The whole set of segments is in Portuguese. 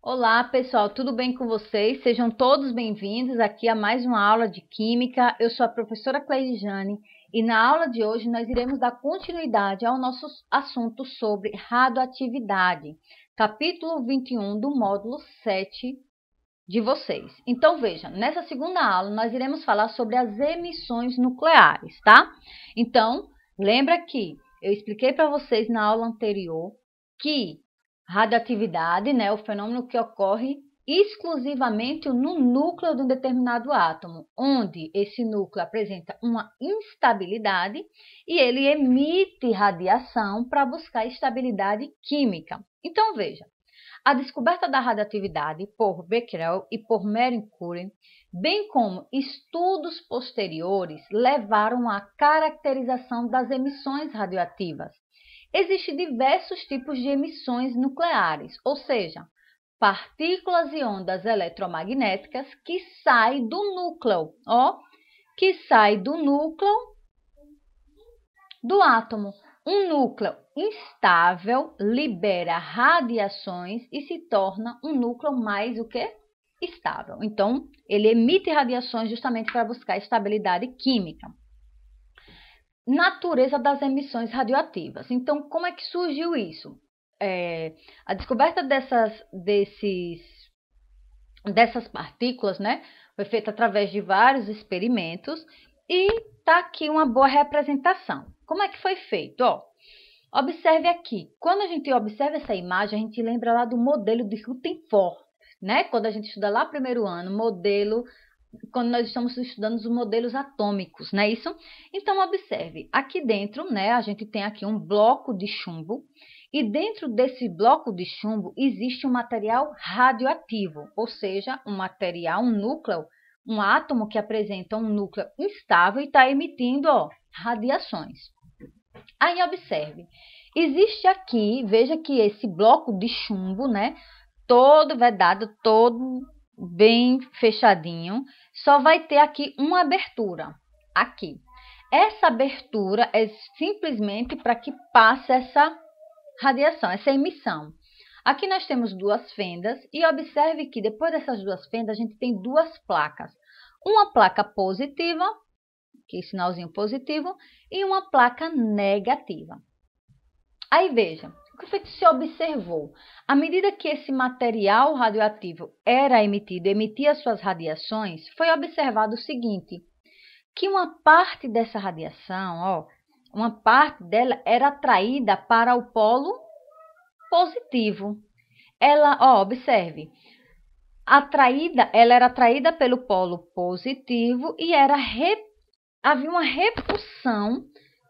Olá pessoal, tudo bem com vocês? Sejam todos bem-vindos aqui a mais uma aula de Química. Eu sou a professora Jane e na aula de hoje nós iremos dar continuidade ao nosso assunto sobre radioatividade, capítulo 21 do módulo 7 de vocês. Então veja, nessa segunda aula nós iremos falar sobre as emissões nucleares, tá? Então, lembra que eu expliquei para vocês na aula anterior que radioatividade, né, o fenômeno que ocorre exclusivamente no núcleo de um determinado átomo, onde esse núcleo apresenta uma instabilidade e ele emite radiação para buscar estabilidade química. Então veja, a descoberta da radioatividade por Becquerel e por Mercury, bem como estudos posteriores, levaram à caracterização das emissões radioativas. Existem diversos tipos de emissões nucleares, ou seja, partículas e ondas eletromagnéticas que saem do núcleo, ó, que saem do núcleo do átomo. Um núcleo instável libera radiações e se torna um núcleo mais o que? Estável. Então, ele emite radiações justamente para buscar estabilidade química. Natureza das emissões radioativas. Então, como é que surgiu isso? É, a descoberta dessas, desses, dessas partículas né, foi feita através de vários experimentos e está aqui uma boa representação. Como é que foi feito? Ó, observe aqui. Quando a gente observa essa imagem, a gente lembra lá do modelo de Rutherford, né? Quando a gente estuda lá primeiro ano, modelo quando nós estamos estudando os modelos atômicos, não é isso? Então, observe, aqui dentro, né, a gente tem aqui um bloco de chumbo, e dentro desse bloco de chumbo existe um material radioativo, ou seja, um material, um núcleo, um átomo que apresenta um núcleo instável e está emitindo ó, radiações. Aí observe, existe aqui, veja que esse bloco de chumbo, né, todo vedado, todo bem fechadinho, só vai ter aqui uma abertura, aqui. Essa abertura é simplesmente para que passe essa radiação, essa emissão. Aqui nós temos duas fendas e observe que depois dessas duas fendas a gente tem duas placas. Uma placa positiva que é sinalzinho positivo, e uma placa negativa. Aí veja, o que foi que se observou? À medida que esse material radioativo era emitido, emitia suas radiações, foi observado o seguinte, que uma parte dessa radiação, ó, uma parte dela era atraída para o polo positivo. Ela, ó, observe, atraída, ela era atraída pelo polo positivo e era repetida havia uma repulsão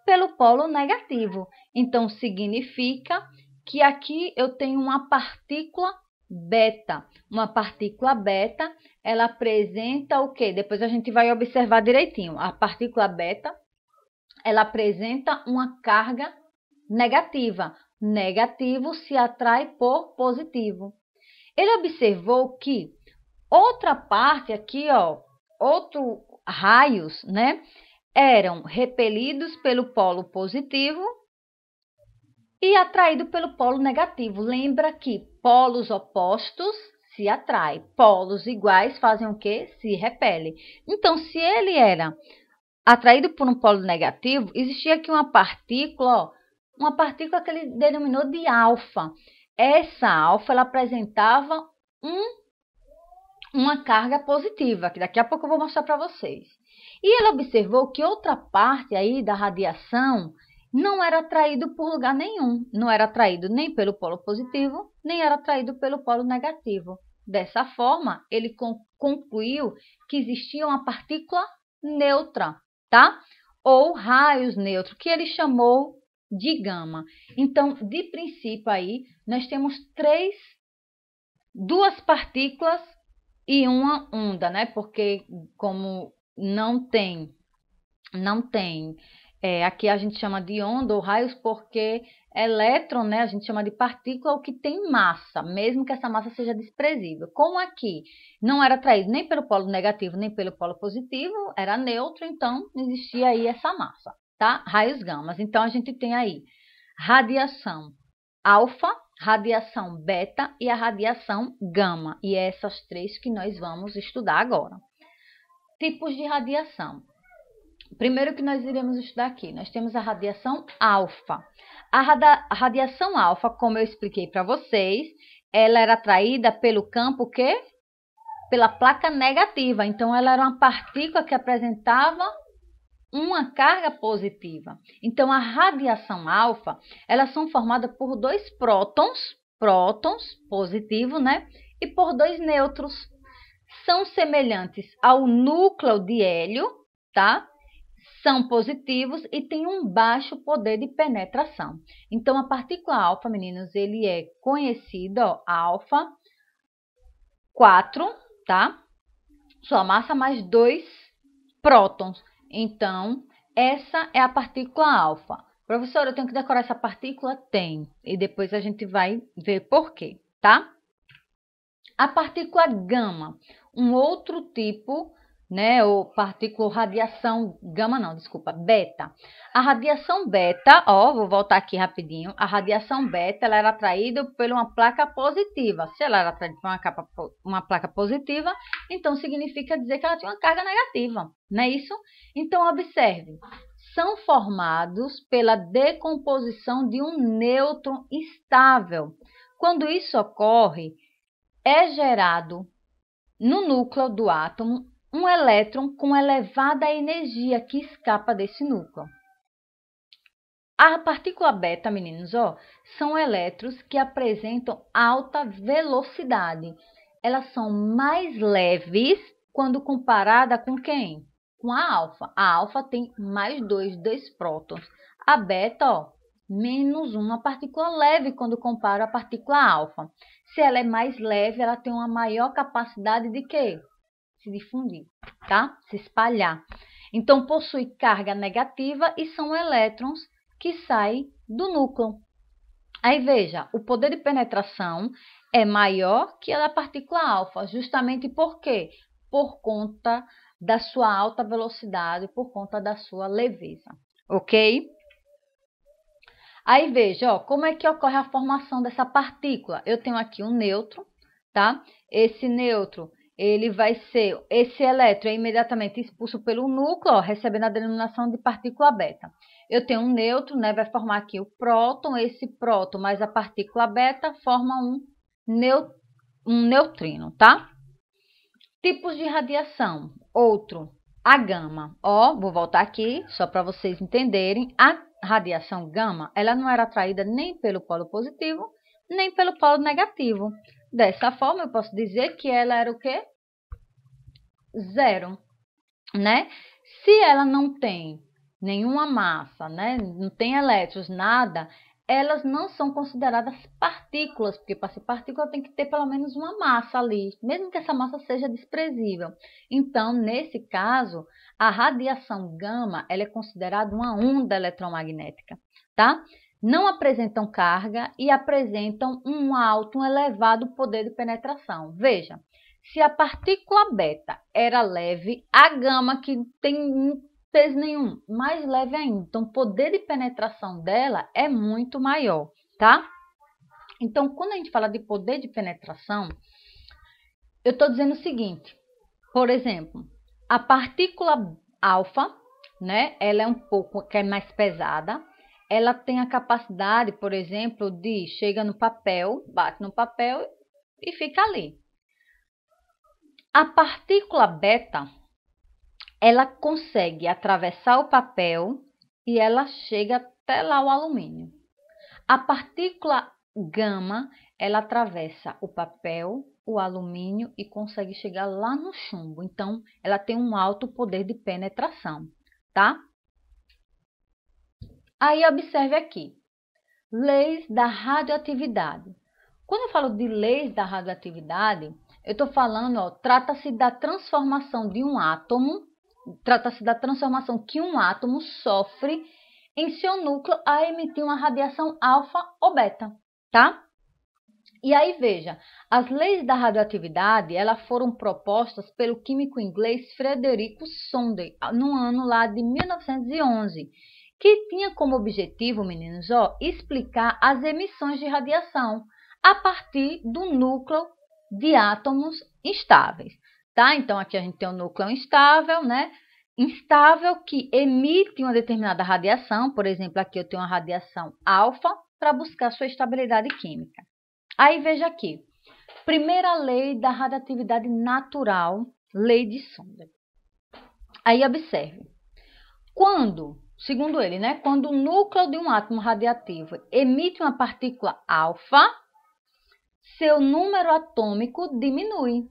pelo polo negativo. Então, significa que aqui eu tenho uma partícula beta. Uma partícula beta, ela apresenta o quê? Depois a gente vai observar direitinho. A partícula beta, ela apresenta uma carga negativa. Negativo se atrai por positivo. Ele observou que outra parte aqui, ó, outro raios, né? eram repelidos pelo polo positivo e atraídos pelo polo negativo. Lembra que polos opostos se atraem, polos iguais fazem o que? Se repelem. Então, se ele era atraído por um polo negativo, existia aqui uma partícula, ó, uma partícula que ele denominou de alfa. Essa alfa ela apresentava um, uma carga positiva, que daqui a pouco eu vou mostrar para vocês. E ele observou que outra parte aí da radiação não era atraído por lugar nenhum, não era atraído nem pelo polo positivo, nem era atraído pelo polo negativo. Dessa forma, ele concluiu que existia uma partícula neutra, tá? Ou raios neutros, que ele chamou de gama. Então, de princípio aí, nós temos três duas partículas e uma onda, né? Porque como não tem, não tem. É, aqui a gente chama de onda ou raios porque elétron, né, a gente chama de partícula é o que tem massa, mesmo que essa massa seja desprezível. Como aqui não era atraído nem pelo polo negativo nem pelo polo positivo, era neutro, então existia aí essa massa, tá? Raios gamas. Então a gente tem aí radiação alfa, radiação beta e a radiação gama. E é essas três que nós vamos estudar agora tipos de radiação. Primeiro que nós iremos estudar aqui, nós temos a radiação alfa. A, radiação alfa, como eu expliquei para vocês, ela era atraída pelo campo que pela placa negativa. Então ela era uma partícula que apresentava uma carga positiva. Então a radiação alfa, elas são é formadas por dois prótons, prótons positivo, né? E por dois nêutrons são semelhantes ao núcleo de hélio, tá? São positivos e têm um baixo poder de penetração. Então, a partícula alfa, meninos, ele é conhecida, ó, alfa 4, tá? Sua massa mais dois prótons. Então, essa é a partícula alfa. Professora, eu tenho que decorar essa partícula? Tem. E depois a gente vai ver por quê, tá? A partícula gama um outro tipo, né, ou partícula, radiação gama não, desculpa, beta. A radiação beta, ó, vou voltar aqui rapidinho, a radiação beta, ela era atraída por uma placa positiva. Se ela era atraída por uma, capa, uma placa positiva, então significa dizer que ela tinha uma carga negativa, não é isso? Então, observe, são formados pela decomposição de um nêutron estável. Quando isso ocorre, é gerado no núcleo do átomo um elétron com elevada energia que escapa desse núcleo. A partícula beta, meninos, ó, são elétrons que apresentam alta velocidade. Elas são mais leves quando comparada com quem? Com a alfa. A alfa tem mais dois, dois prótons. A beta, ó, menos uma partícula leve quando compara a partícula alfa. Se ela é mais leve, ela tem uma maior capacidade de quê? Se difundir, tá? Se espalhar. Então, possui carga negativa e são elétrons que saem do núcleo. Aí veja, o poder de penetração é maior que a da partícula alfa, justamente por quê? Por conta da sua alta velocidade, por conta da sua leveza, ok? Aí veja, ó, como é que ocorre a formação dessa partícula? Eu tenho aqui um neutro, tá? Esse neutro, ele vai ser, esse elétron é imediatamente expulso pelo núcleo, ó, recebendo a denominação de partícula beta. Eu tenho um neutro, né, vai formar aqui o próton, esse próton mais a partícula beta forma um, neut um neutrino, tá? Tipos de radiação, outro, a gama. Ó, vou voltar aqui só para vocês entenderem. A radiação gama, ela não era atraída nem pelo polo positivo, nem pelo polo negativo. Dessa forma, eu posso dizer que ela era o quê? Zero, né? Se ela não tem nenhuma massa, né? Não tem elétrons, nada, elas não são consideradas partículas, porque para ser partícula tem que ter pelo menos uma massa ali, mesmo que essa massa seja desprezível. Então, nesse caso, a radiação gama ela é considerada uma onda eletromagnética, tá? Não apresentam carga e apresentam um alto, um elevado poder de penetração. Veja, se a partícula beta era leve, a gama que tem peso nenhum, mais leve ainda. Então, o poder de penetração dela é muito maior, tá? Então, quando a gente fala de poder de penetração, eu estou dizendo o seguinte: por exemplo, a partícula alfa, né? Ela é um pouco que é mais pesada. Ela tem a capacidade, por exemplo, de chega no papel, bate no papel e fica ali. A partícula beta, ela consegue atravessar o papel e ela chega até lá o alumínio. A partícula gama, ela atravessa o papel, o alumínio e consegue chegar lá no chumbo. Então, ela tem um alto poder de penetração, tá? Aí observe aqui. Leis da radioatividade. Quando eu falo de leis da radioatividade, eu estou falando, trata-se da transformação de um átomo trata-se da transformação que um átomo sofre em seu núcleo a emitir uma radiação alfa ou beta, tá? E aí veja, as leis da radioatividade, elas foram propostas pelo químico inglês Frederico Sonder no ano lá de 1911, que tinha como objetivo, meninos, ó, explicar as emissões de radiação a partir do núcleo de átomos instáveis. Tá? Então, aqui a gente tem um núcleo instável, né? Instável que emite uma determinada radiação, por exemplo, aqui eu tenho uma radiação alfa para buscar sua estabilidade química. Aí veja aqui, primeira lei da radioatividade natural, lei de Sonda. Aí observe, quando, segundo ele, né, quando o núcleo de um átomo radioativo emite uma partícula alfa, seu número atômico diminui,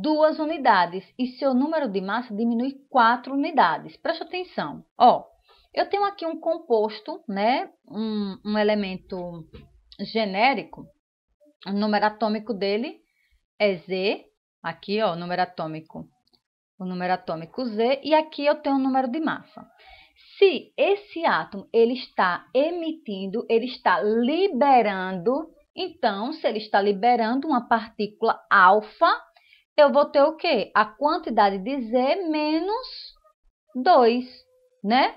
duas unidades e seu número de massa diminui quatro unidades. Preste atenção. Ó, eu tenho aqui um composto, né? Um, um elemento genérico. O número atômico dele é Z. Aqui, ó, o número atômico. O número atômico Z. E aqui eu tenho o um número de massa. Se esse átomo ele está emitindo, ele está liberando. Então, se ele está liberando uma partícula alfa, eu vou ter o quê? A quantidade de Z menos 2, né?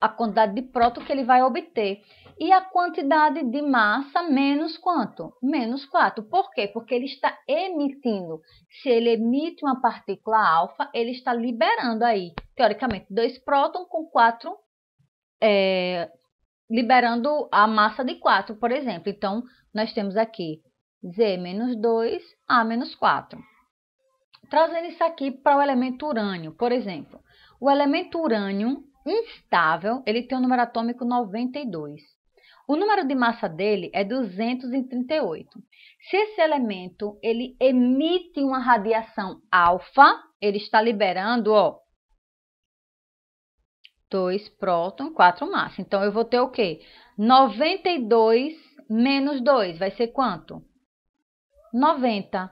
A quantidade de próton que ele vai obter. E a quantidade de massa menos quanto? Menos 4. Por quê? Porque ele está emitindo. Se ele emite uma partícula alfa, ele está liberando aí, teoricamente, dois prótons com quatro, é, liberando a massa de 4, por exemplo. Então, nós temos aqui Z menos 2, A menos 4. Trazendo isso aqui para o elemento urânio, por exemplo. O elemento urânio instável, ele tem o um número atômico 92. O número de massa dele é 238. Se esse elemento ele emite uma radiação alfa, ele está liberando, ó, 2 próton, 4 massa. Então, eu vou ter o quê? 92 menos 2 vai ser quanto? 90.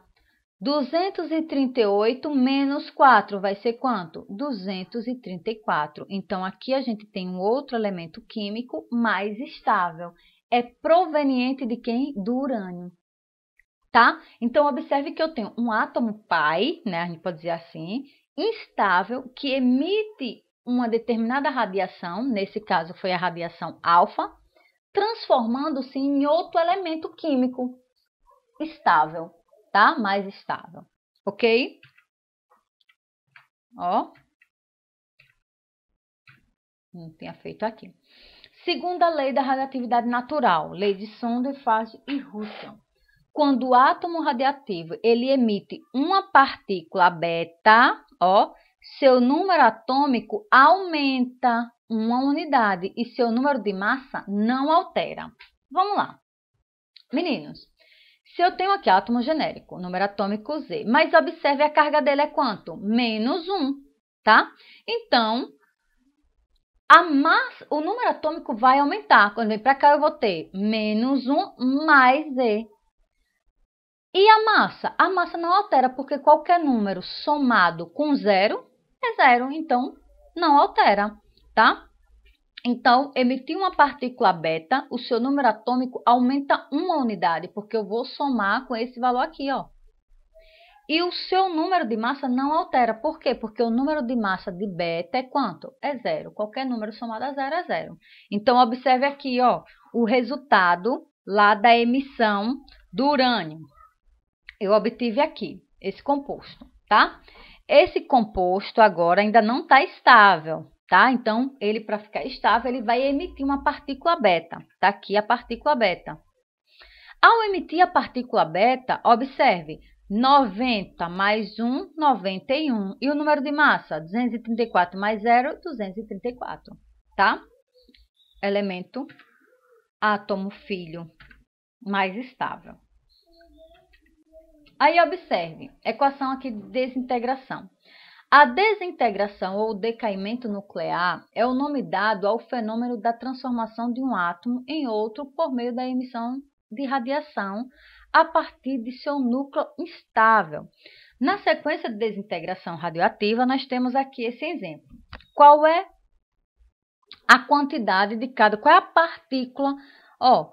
238 menos 4 vai ser quanto? 234. Então, aqui a gente tem um outro elemento químico mais estável. É proveniente de quem? Do urânio. Tá? Então, observe que eu tenho um átomo pai, né? A gente pode dizer assim, instável, que emite uma determinada radiação, nesse caso foi a radiação alfa, transformando-se em outro elemento químico estável tá mais estável, ok? Ó, não tinha feito aqui. Segunda lei da radioatividade natural, lei de Sonderfeld e Russell. Quando o átomo radioativo ele emite uma partícula beta, ó, seu número atômico aumenta uma unidade e seu número de massa não altera. Vamos lá. Meninos, se eu tenho aqui átomo genérico, número atômico Z, mas observe a carga dele é quanto? Menos 1, tá? Então, a massa, o número atômico vai aumentar. Quando vem para cá, eu vou ter menos 1 mais Z. E a massa? A massa não altera, porque qualquer número somado com zero é zero, então não altera, tá? Então, emitir uma partícula beta, o seu número atômico aumenta uma unidade, porque eu vou somar com esse valor aqui, ó. E o seu número de massa não altera. Por quê? Porque o número de massa de beta é quanto? É zero. Qualquer número somado a zero é zero. Então, observe aqui, ó, o resultado lá da emissão do urânio. Eu obtive aqui esse composto, tá? Esse composto agora ainda não está estável, tá? Então, ele para ficar estável, ele vai emitir uma partícula beta. Tá aqui a partícula beta. Ao emitir a partícula beta, observe, 90 mais 1, 91. E o número de massa? 234 mais 0, 234, tá? Elemento átomo filho mais estável. Aí observe, equação aqui de desintegração. A desintegração ou decaimento nuclear é o nome dado ao fenômeno da transformação de um átomo em outro por meio da emissão de radiação a partir de seu núcleo instável. Na sequência de desintegração radioativa, nós temos aqui esse exemplo. Qual é a quantidade de cada, qual é a partícula? Ó,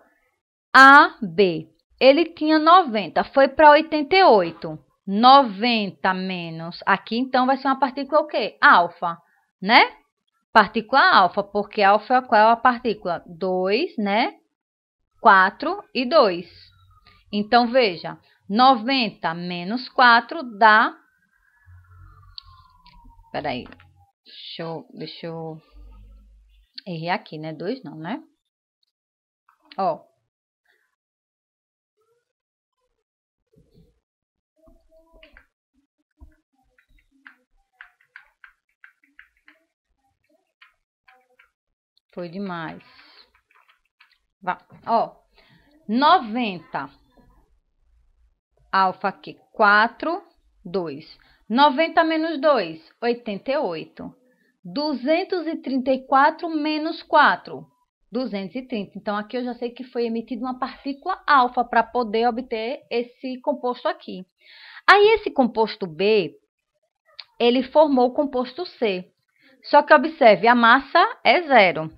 A, B. Ele tinha 90, foi para 88. 90 menos. Aqui, então, vai ser uma partícula o quê? Alfa, né? Partícula alfa, porque alfa é qual é a partícula? 2, né? 4 e 2. Então, veja, 90 menos 4 dá... Espera aí, deixa eu, deixa eu... Errei aqui, né? 2 não, né? Ó, Foi demais. Vá. Ó, 90. Alfa aqui, 4, 2. 90 menos 2, 88. 234 menos 4, 230. Então, aqui eu já sei que foi emitida uma partícula alfa para poder obter esse composto aqui. Aí, esse composto B, ele formou o composto C. Só que observe, a massa é zero.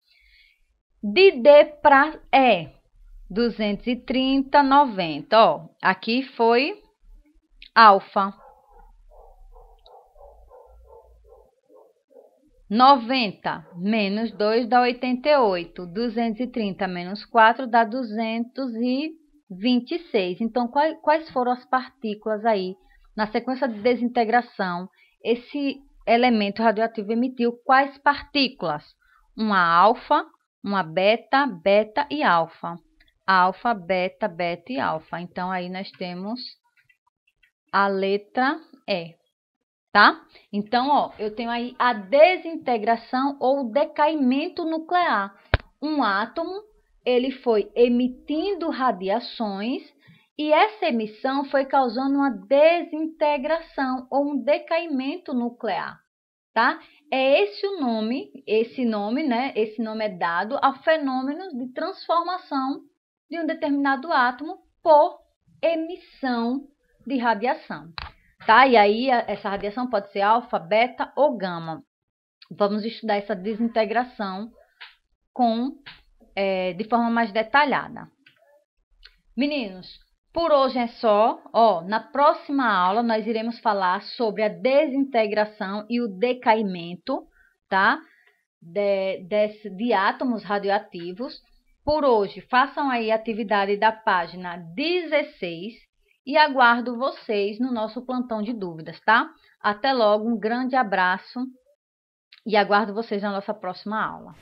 De D para E, 230, 90. Ó, aqui foi alfa. 90 menos 2 dá 88. 230 menos 4 dá 226. Então, quais foram as partículas aí? Na sequência de desintegração, esse elemento radioativo emitiu quais partículas? Uma alfa, uma beta, beta e alfa. Alfa, beta, beta e alfa. Então, aí nós temos a letra E, tá? Então, ó, eu tenho aí a desintegração ou decaimento nuclear. Um átomo, ele foi emitindo radiações e essa emissão foi causando uma desintegração ou um decaimento nuclear tá? É esse o nome, esse nome, né? Esse nome é dado a fenômenos de transformação de um determinado átomo por emissão de radiação, tá? E aí essa radiação pode ser alfa, beta ou gama. Vamos estudar essa desintegração com é, de forma mais detalhada. Meninos, por hoje é só. Ó, na próxima aula nós iremos falar sobre a desintegração e o decaimento, tá? De, de, de átomos radioativos. Por hoje, façam aí a atividade da página 16 e aguardo vocês no nosso plantão de dúvidas, tá? Até logo, um grande abraço e aguardo vocês na nossa próxima aula.